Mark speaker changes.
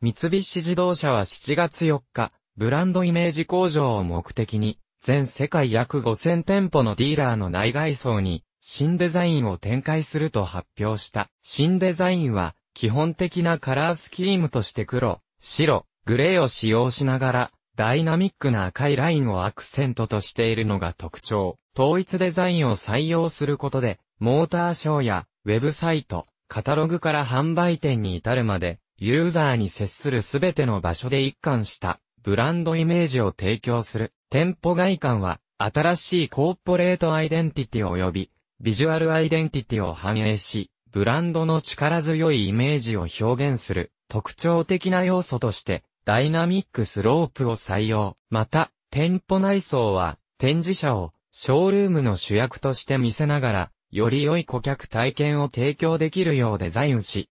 Speaker 1: 三菱自動車は7月4日、ブランドイメージ向上を目的に、全世界約5000店舗のディーラーの内外装に、新デザインを展開すると発表した。新デザインは、基本的なカラースキームとして黒、白、グレーを使用しながら、ダイナミックな赤いラインをアクセントとしているのが特徴。統一デザインを採用することで、モーターショーや、ウェブサイト、カタログから販売店に至るまで、ユーザーに接するすべての場所で一貫したブランドイメージを提供する店舗外観は新しいコーポレートアイデンティティ及びビジュアルアイデンティティを反映し、ブランドの力強いイメージを表現する特徴的な要素としてダイナミックスロープを採用。また、店舗内装は展示者をショールームの主役として見せながら、より良い顧客体験を提供できるようデザインし、